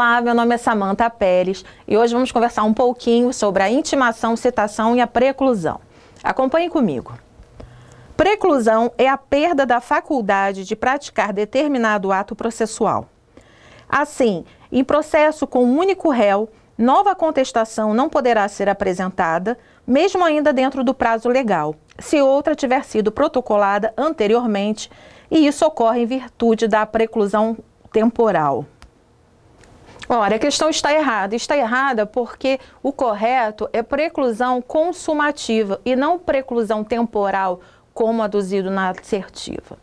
Olá, meu nome é Samanta Pérez e hoje vamos conversar um pouquinho sobre a intimação, citação e a preclusão. Acompanhe comigo. Preclusão é a perda da faculdade de praticar determinado ato processual. Assim, em processo com um único réu, nova contestação não poderá ser apresentada, mesmo ainda dentro do prazo legal, se outra tiver sido protocolada anteriormente, e isso ocorre em virtude da preclusão temporal. Ora, a questão está errada. Está errada porque o correto é preclusão consumativa e não preclusão temporal, como aduzido na assertiva.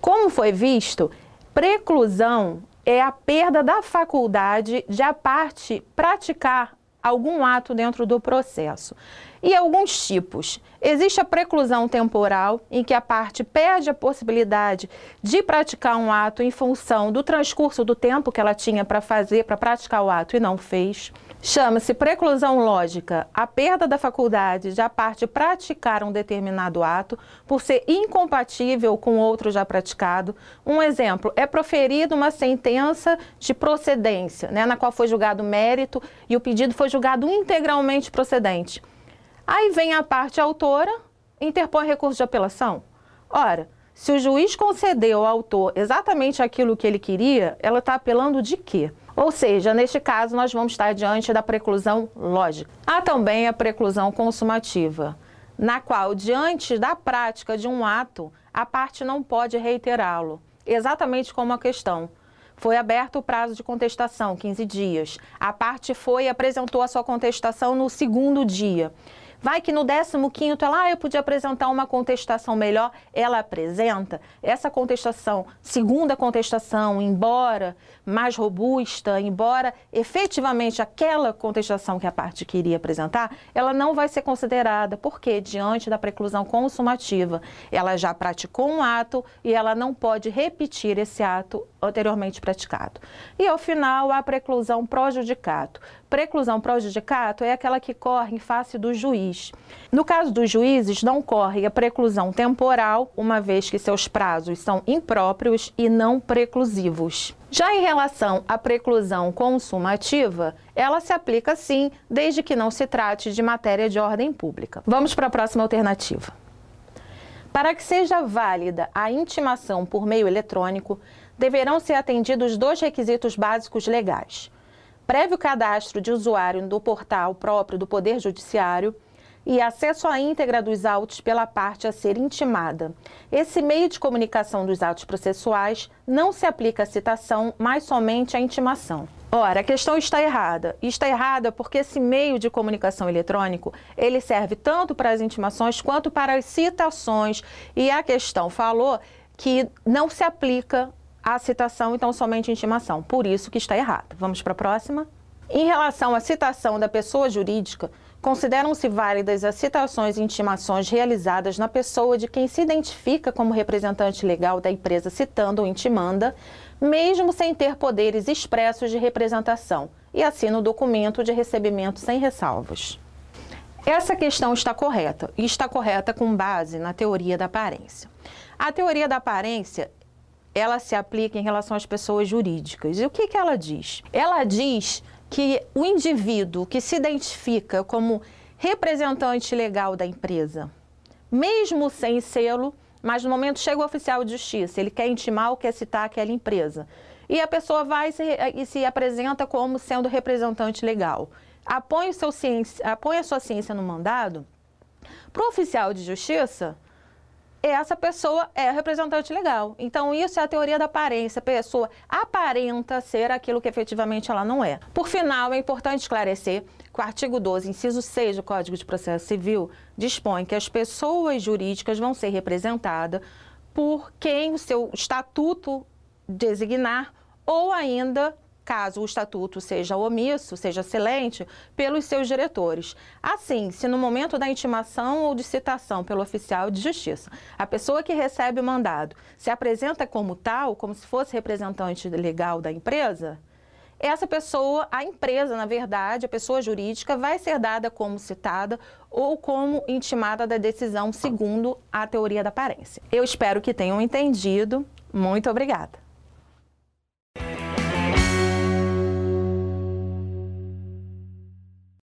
Como foi visto, preclusão é a perda da faculdade de a parte praticar algum ato dentro do processo e alguns tipos. Existe a preclusão temporal, em que a parte perde a possibilidade de praticar um ato em função do transcurso do tempo que ela tinha para fazer, para praticar o ato e não fez. Chama-se preclusão lógica, a perda da faculdade de a parte praticar um determinado ato por ser incompatível com outro já praticado. Um exemplo, é proferida uma sentença de procedência, né, na qual foi julgado mérito e o pedido foi julgado integralmente procedente. Aí vem a parte autora, interpõe recurso de apelação. Ora, se o juiz concedeu ao autor exatamente aquilo que ele queria, ela está apelando de quê? Ou seja, neste caso, nós vamos estar diante da preclusão lógica. Há também a preclusão consumativa, na qual, diante da prática de um ato, a parte não pode reiterá-lo, exatamente como a questão. Foi aberto o prazo de contestação, 15 dias. A parte foi e apresentou a sua contestação no segundo dia. Vai que no 15 ela, ah, eu podia apresentar uma contestação melhor, ela apresenta. Essa contestação, segunda contestação, embora mais robusta, embora efetivamente aquela contestação que a parte queria apresentar, ela não vai ser considerada, porque diante da preclusão consumativa, ela já praticou um ato e ela não pode repetir esse ato anteriormente praticado. E ao final, a preclusão pró-judicato. Preclusão pró-judicato é aquela que corre em face do juiz juiz. No caso dos juízes, não ocorre a preclusão temporal, uma vez que seus prazos são impróprios e não preclusivos. Já em relação à preclusão consumativa, ela se aplica sim, desde que não se trate de matéria de ordem pública. Vamos para a próxima alternativa. Para que seja válida a intimação por meio eletrônico, deverão ser atendidos dois requisitos básicos legais: prévio cadastro de usuário do portal próprio do Poder Judiciário e acesso à íntegra dos autos pela parte a ser intimada. Esse meio de comunicação dos autos processuais não se aplica à citação, mas somente à intimação. Ora, a questão está errada. Está errada porque esse meio de comunicação eletrônico, ele serve tanto para as intimações quanto para as citações. E a questão falou que não se aplica à citação, então somente à intimação. Por isso que está errada. Vamos para a próxima. Em relação à citação da pessoa jurídica, Consideram-se válidas as citações e intimações realizadas na pessoa de quem se identifica como representante legal da empresa citando ou intimanda, mesmo sem ter poderes expressos de representação, e assina o documento de recebimento sem ressalvas. Essa questão está correta, e está correta com base na teoria da aparência. A teoria da aparência ela se aplica em relação às pessoas jurídicas. E o que, que ela diz? Ela diz que o indivíduo que se identifica como representante legal da empresa, mesmo sem selo, mas no momento chega o oficial de justiça, ele quer intimar ou quer citar aquela empresa. E a pessoa vai e se, e se apresenta como sendo representante legal. Apõe, seu ciência, apõe a sua ciência no mandado, para o oficial de justiça, essa pessoa é representante legal. Então, isso é a teoria da aparência. A pessoa aparenta ser aquilo que efetivamente ela não é. Por final, é importante esclarecer que o artigo 12, inciso 6 do Código de Processo Civil, dispõe que as pessoas jurídicas vão ser representadas por quem o seu estatuto designar ou ainda caso o estatuto seja omisso, seja excelente pelos seus diretores. Assim, se no momento da intimação ou de citação pelo oficial de justiça, a pessoa que recebe o mandado se apresenta como tal, como se fosse representante legal da empresa, essa pessoa, a empresa, na verdade, a pessoa jurídica, vai ser dada como citada ou como intimada da decisão, segundo a teoria da aparência. Eu espero que tenham entendido. Muito obrigada.